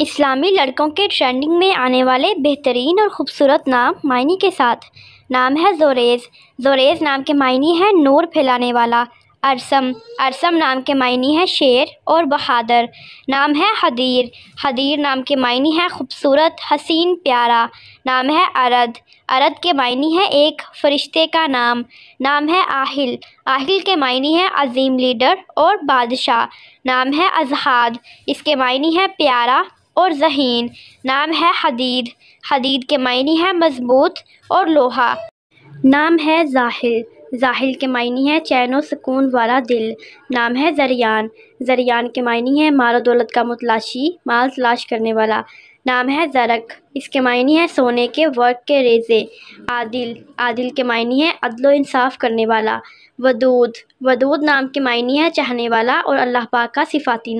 इस्लामी लड़कों के ट्रेंडिंग में आने वाले बेहतरीन और ख़ूबसूरत नाम मायनी के साथ नाम है जोरेज़ जोरेज़ नाम के मायनी है नूर फैलाने वाला अरसम अरसम नाम के मायनी है शेर और बहादुर नाम है हदीर हदीर नाम के मायनी है ख़ूबसूरत हसीन प्यारा नाम है अरद अरद के मायनी है एक फरिश्ते का नाम नाम है आहिल आहिल के मायनी है अजीम लीडर और बादशाह नाम है अजहाद इसके मायनी है प्यारा और जहीन नाम है हदीद हदीद के मायने हैं मजबूत और लोहा नाम है जाहिल जाहिल के मायने हैं चैन व सुकून वाला दिल नाम है जरियान जरियान के मायने हैं माल दौलत का मुतलाशी माल तलाश करने वाला नाम है जरक इसके मायने हैं सोने के वर्क के रेजे आदिल आदिल के मायने हैं अदलो इंसाफ करने वाला वदूद वदूद नाम के मायने हैं चाहने वाला और अल्लाह पाक का सिफाती नाम